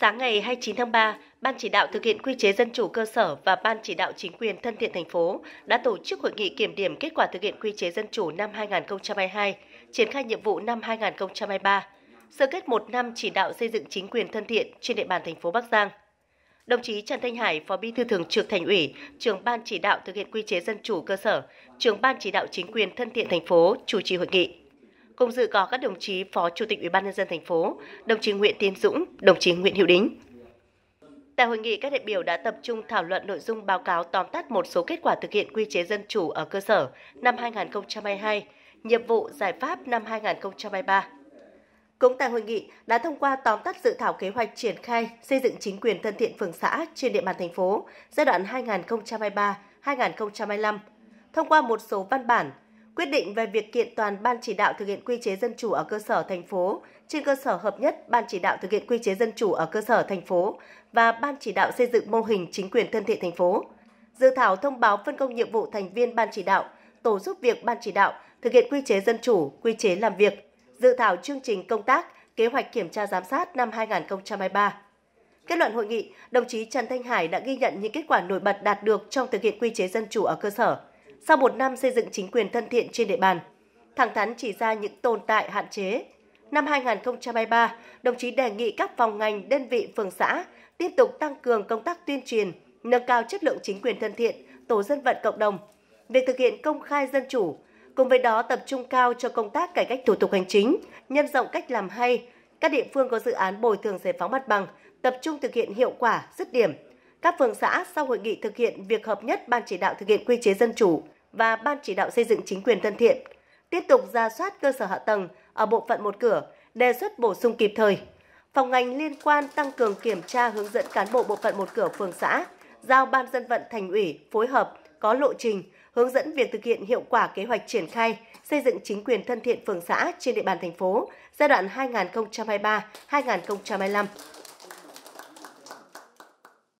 Sáng ngày 29 tháng 3, Ban chỉ đạo thực hiện quy chế dân chủ cơ sở và Ban chỉ đạo chính quyền thân thiện thành phố đã tổ chức hội nghị kiểm điểm kết quả thực hiện quy chế dân chủ năm 2022, triển khai nhiệm vụ năm 2023, sơ kết một năm chỉ đạo xây dựng chính quyền thân thiện trên địa bàn thành phố Bắc Giang. Đồng chí Trần Thanh Hải, Phó Bí thư Thường trực Thành ủy, trưởng Ban chỉ đạo thực hiện quy chế dân chủ cơ sở, trưởng Ban chỉ đạo chính quyền thân thiện thành phố chủ trì hội nghị cùng dự có các đồng chí Phó Chủ tịch Ủy ban nhân dân thành phố, đồng chí Nguyễn Tiến Dũng, đồng chí Nguyễn Hữu Đính. Tại hội nghị, các đại biểu đã tập trung thảo luận nội dung báo cáo tóm tắt một số kết quả thực hiện quy chế dân chủ ở cơ sở năm 2022, nhiệm vụ giải pháp năm 2023. Cũng tại hội nghị đã thông qua tóm tắt dự thảo kế hoạch triển khai xây dựng chính quyền thân thiện phường xã trên địa bàn thành phố giai đoạn 2023-2025, thông qua một số văn bản, quyết định về việc kiện toàn Ban chỉ đạo thực hiện quy chế dân chủ ở cơ sở thành phố trên cơ sở hợp nhất Ban chỉ đạo thực hiện quy chế dân chủ ở cơ sở thành phố và Ban chỉ đạo xây dựng mô hình chính quyền thân thiện thành phố. Dự thảo thông báo phân công nhiệm vụ thành viên Ban chỉ đạo, tổ giúp việc Ban chỉ đạo thực hiện quy chế dân chủ, quy chế làm việc. Dự thảo chương trình công tác, kế hoạch kiểm tra giám sát năm 2023. Kết luận hội nghị, đồng chí Trần Thanh Hải đã ghi nhận những kết quả nổi bật đạt được trong thực hiện quy chế dân chủ ở cơ sở, sau một năm xây dựng chính quyền thân thiện trên địa bàn, thẳng thắn chỉ ra những tồn tại hạn chế. Năm 2023, đồng chí đề nghị các phòng ngành, đơn vị, phường xã tiếp tục tăng cường công tác tuyên truyền, nâng cao chất lượng chính quyền thân thiện, tổ dân vận cộng đồng, việc thực hiện công khai dân chủ, cùng với đó tập trung cao cho công tác cải cách thủ tục hành chính, nhân rộng cách làm hay, các địa phương có dự án bồi thường giải phóng mặt bằng, tập trung thực hiện hiệu quả, dứt điểm – các phường xã sau hội nghị thực hiện việc hợp nhất ban chỉ đạo thực hiện quy chế dân chủ và ban chỉ đạo xây dựng chính quyền thân thiện, tiếp tục ra soát cơ sở hạ tầng ở bộ phận một cửa, đề xuất bổ sung kịp thời. Phòng ngành liên quan tăng cường kiểm tra hướng dẫn cán bộ bộ phận một cửa phường xã, giao ban dân vận thành ủy phối hợp có lộ trình hướng dẫn việc thực hiện hiệu quả kế hoạch triển khai xây dựng chính quyền thân thiện phường xã trên địa bàn thành phố giai đoạn 2023-2025